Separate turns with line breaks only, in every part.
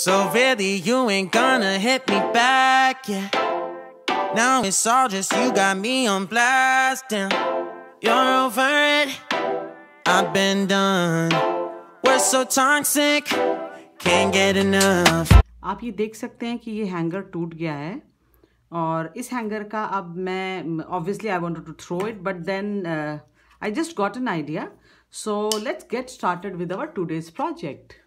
So really, you ain't gonna hit me back, yeah. Now it's all just you got me on blast, damn. You're over it, I've been done. We're so toxic, can't get enough. आप ये देख सकते हैं कि ये hanger टूट गया है और इस हैंगर का अब मैं obviously I want to throw it but then I just got an idea so let's get started with our today's project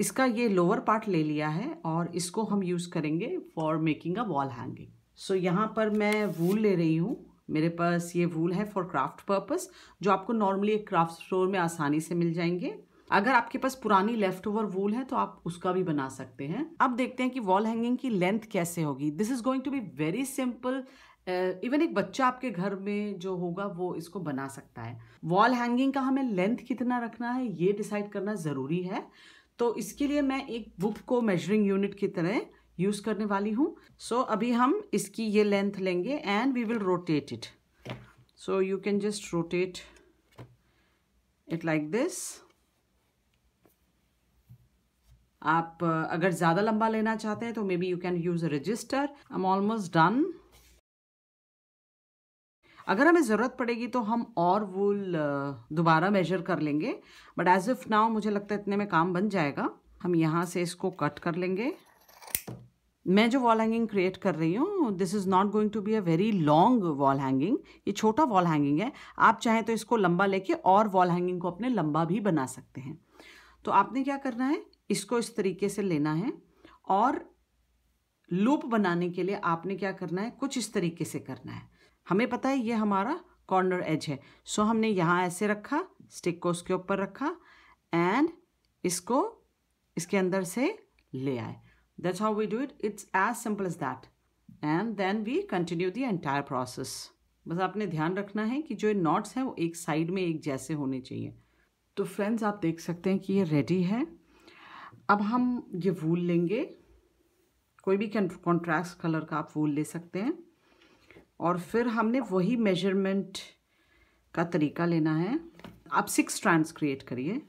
इसका ये लोअर पार्ट ले लिया है और इसको हम यूज़ करेंगे for making a wall hanging so यहाँ पर मैं वूल ले रही हूँ मेरे पास ये वूल है फॉर क्राफ्ट पर्पस जो आपको नॉर्मली एक क्राफ्ट स्टोर में आसानी से मिल जाएंगे अगर आपके पास पुरानी लेफ्ट ओवर वूल है तो आप उसका भी बना सकते हैं अब देखते हैं कि वॉल हैंगिंग की लेंथ कैसे होगी this is going to be very simple even एक बच्चा आपके घर में जो होगा वो इसको बना सकता है वॉल हैंगिंग का हमें लेंथ कितना रखना है ये डिसाइड करना ज़रूरी है तो इसके लिए मैं एक बुक को मेजरिंग यूनिट की तरह यूज़ करने वाली हूँ सो so, अभी हम इसकी ये लेंथ लेंगे and we will rotate it so you can just rotate it like this आप अगर ज़्यादा लंबा लेना चाहते हैं तो maybe you can use register I am almost done अगर हमें ज़रूरत पड़ेगी तो हम और वूल दोबारा मेजर कर लेंगे बट एज इफ नाउ मुझे लगता है इतने में काम बन जाएगा हम यहाँ से इसको कट कर लेंगे मैं जो वॉल हैंगिंग क्रिएट कर रही हूँ this is not going to be a very long wall hanging ये छोटा वॉल हैंगिंग है आप चाहें तो इसको लंबा लेके और वॉल हैंगिंग को अपने लंबा भी बना सकते हैं तो आपने क्या करना है इसको इस तरीके से लेना है और लूप बनाने के लिए आपने क्या करना है कुछ इस तरीके से करना है हमें पता है ये हमारा कॉर्नर एज है सो so, हमने यहाँ ऐसे रखा स्टिक को उसके ऊपर रखा एंड इसको इसके अंदर से ले आए that's how we do it it's as simple as that and then we continue the entire process बस आपने ध्यान रखना है कि जो नॉट्स हैं वो एक साइड में एक जैसे होने चाहिए तो फ्रेंड्स आप देख सकते हैं कि ये रेडी है अब हम ये वूल लेंगे कोई भी कॉन्ट्रास्ट कलर का आप वूल ले सकते हैं और फिर हमने वही मेजरमेंट का तरीका लेना है आप सिक्स स्ट्रैंड्स क्रिएट करिए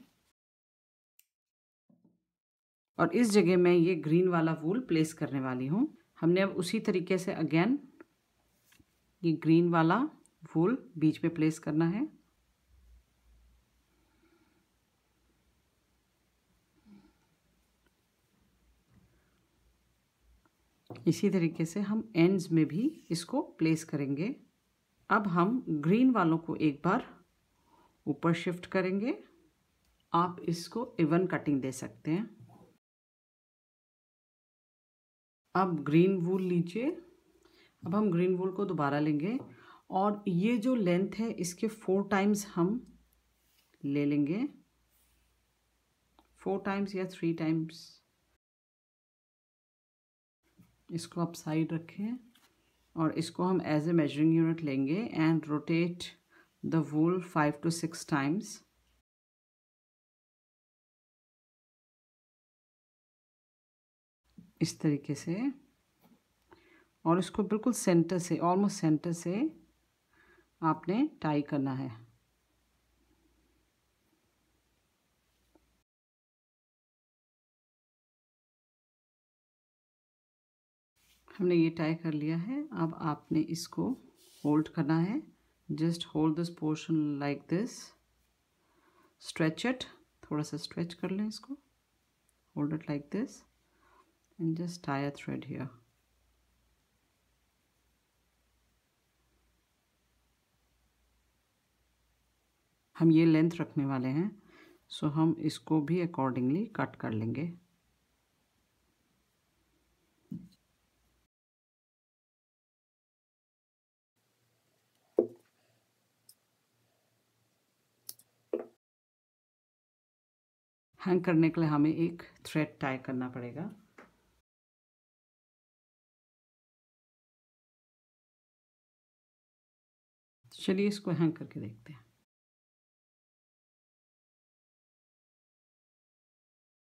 और इस जगह मैं ये ग्रीन वाला वूल प्लेस करने वाली हूँ हमने अब उसी तरीके से अगेन ये ग्रीन वाला वूल बीच में प्लेस करना है इसी तरीके से हम एंड्स में भी इसको प्लेस करेंगे अब हम ग्रीन वालों को एक बार ऊपर शिफ्ट करेंगे आप इसको इवन कटिंग दे सकते हैं अब ग्रीन वूल लीजिए अब हम ग्रीन वूल को दोबारा लेंगे और ये जो लेंथ है इसके फोर टाइम्स हम ले लेंगे फोर टाइम्स या थ्री टाइम्स इसको आप साइड रखें और इसको हम एज ए मेजरिंग यूनिट लेंगे and rotate the wool five to six times इस तरीके से और इसको बिल्कुल सेंटर से ऑलमोस्ट सेंटर से आपने टाई करना है हमने ये टाई कर लिया है अब आपने इसको होल्ड करना है just hold this portion like this stretch it थोड़ा सा स्ट्रेच कर लें इसको hold it like this and just tie a thread here हम ये लेंथ रखने वाले हैं सो so हम इसको भी अकॉर्डिंगली कट कर लेंगे हैंग करने के लिए हमें एक थ्रेड टाई
करना पड़ेगा चलिए इसको हैंग करके देखते हैं